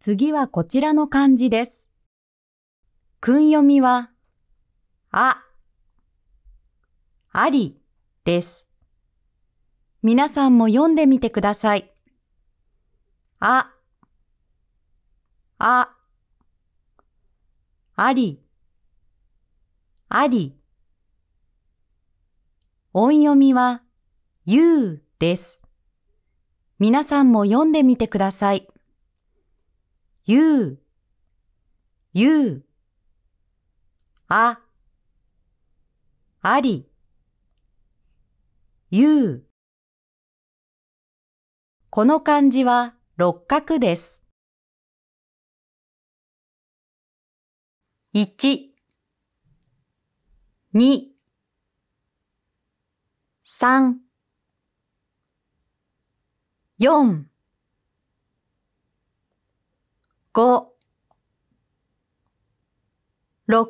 次はこちらの漢字です。訓読みは、あ、ありです。皆さんも読んでみてください。あ、あ、あり、あり。音読みは、ゆうです。皆さんも読んでみてください。ゆう、ゆう、あ、あり、ゆう。この漢字は六角です。一、二、三、四。五、六。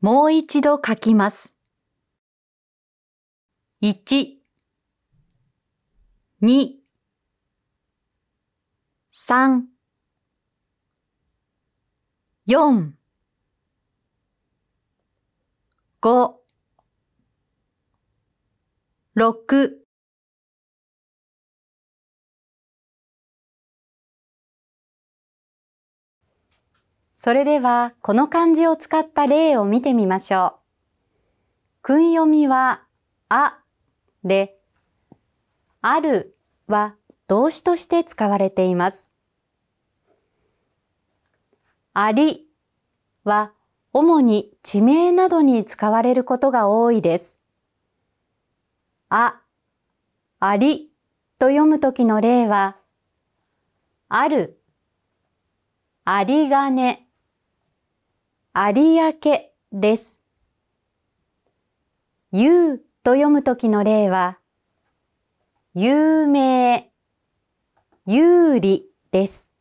もう一度書きます。一、二、三、四、五、六、それでは、この漢字を使った例を見てみましょう。訓読みは、あで、あるは動詞として使われています。ありは主に地名などに使われることが多いです。あ、ありと読むときの例は、ある、ありがね有明です。言うと読むときの例は、有名、有利です。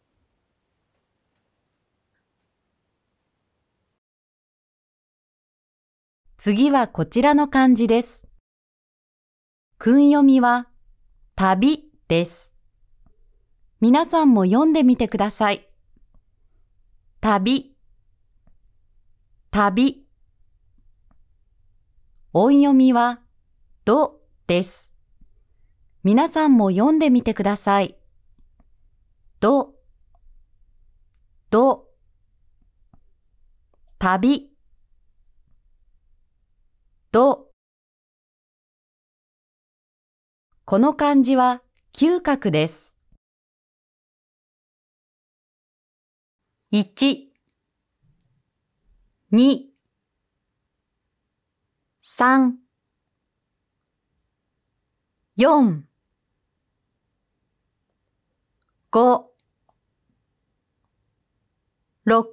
次はこちらの漢字です。訓読みは、旅です。皆さんも読んでみてください。旅旅。音読みは、どです。皆さんも読んでみてください。ど、ど、旅、ど。この漢字は嗅覚です。1二、三、四、五、六、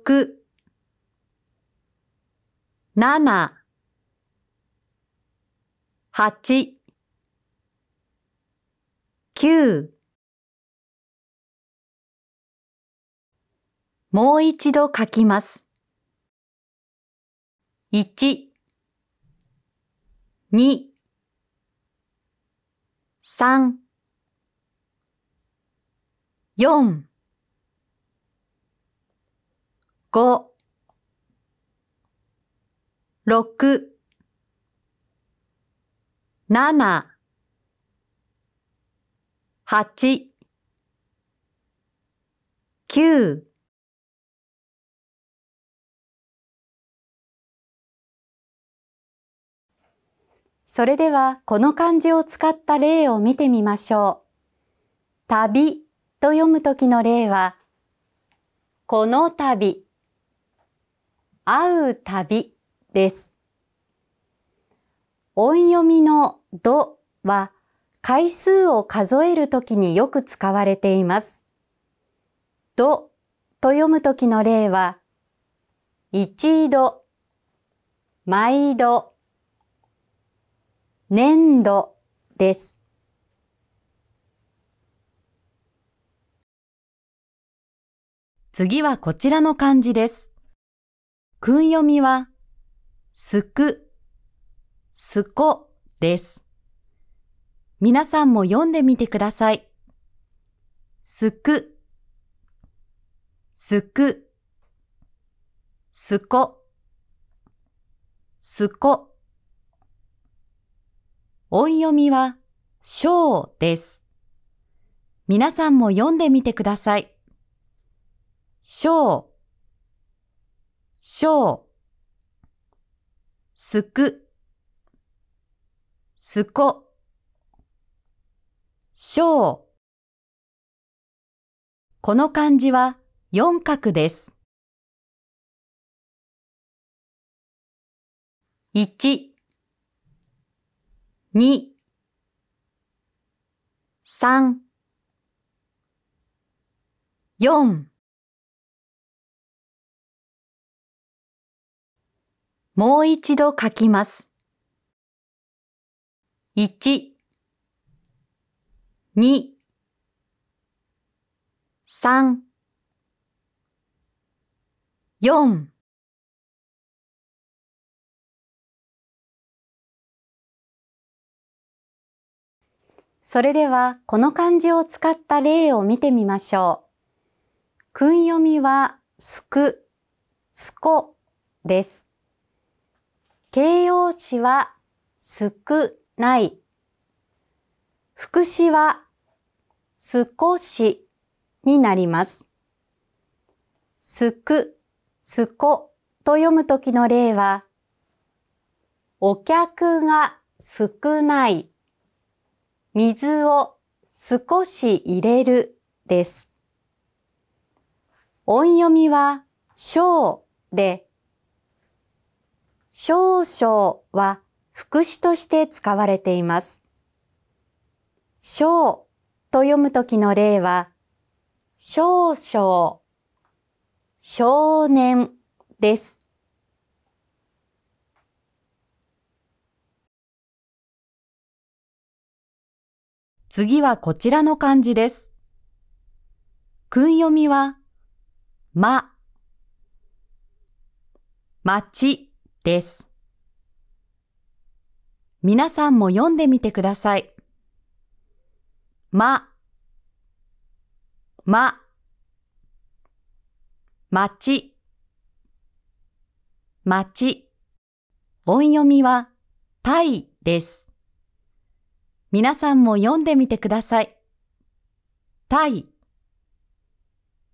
七、八、九。もう一度書きます。1 2 3 4 5 6 7 8 9それではこの漢字を使った例を見てみましょう。旅と読むときの例は、この旅、会う旅です。音読みの度は回数を数えるときによく使われています。度と読むときの例は、一度、毎度、粘土です。次はこちらの漢字です。訓読みは、すく、すこです。皆さんも読んでみてください。すく、すく、すこ、すこ。音読みは、小です。皆さんも読んでみてください。小、小、すく、すこ、小。この漢字は四角です。1 2、3、4もう一度書きます。1、2、3、4それでは、この漢字を使った例を見てみましょう。訓読みは、すく、すこです。形容詞は、少ない。副詞は、少しになります。すく、すこと読むときの例は、お客が少ない。水を少し入れるです。音読みは小で、少々は副詞として使われています。小と読むときの例は、少々、少年です。次はこちらの漢字です。訓読みは、ま、町です。皆さんも読んでみてください。ま、ま、町、町。音読みは、たいです。皆さんも読んでみてください。たい、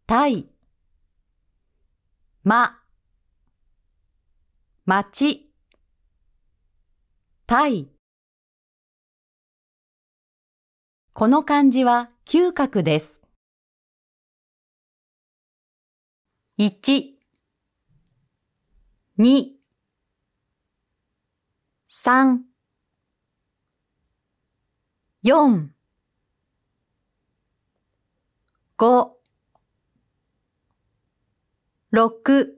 たい、ま、まち、たい。この漢字は嗅覚です。一、二、三。4 5 6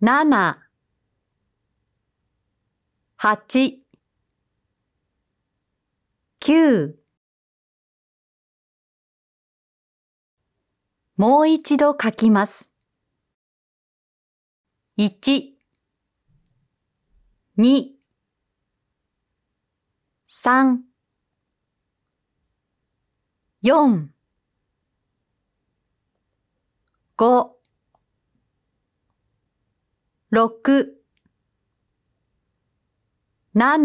7 8 9もう一度書きます。1 2三、四、五、六、七、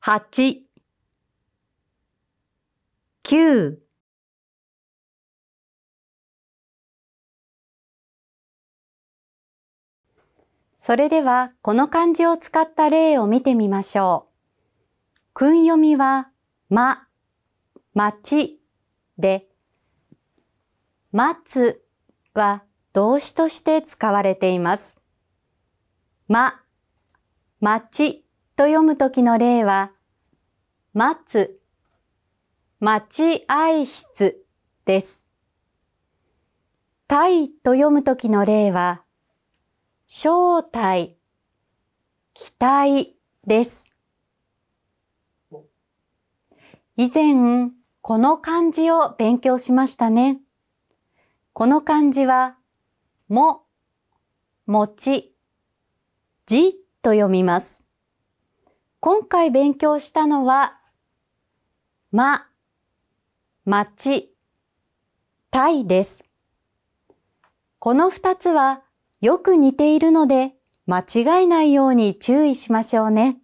八、九、それではこの漢字を使った例を見てみましょう。訓読みは、ま、まちで、待つは動詞として使われています。ま、まちと読むときの例は、待つ、待合室です。たいと読むときの例は、正体、期待です。以前、この漢字を勉強しましたね。この漢字は、も、もち、じと読みます。今回勉強したのは、ま、まち、たいです。この二つは、よく似ているので間違えないように注意しましょうね。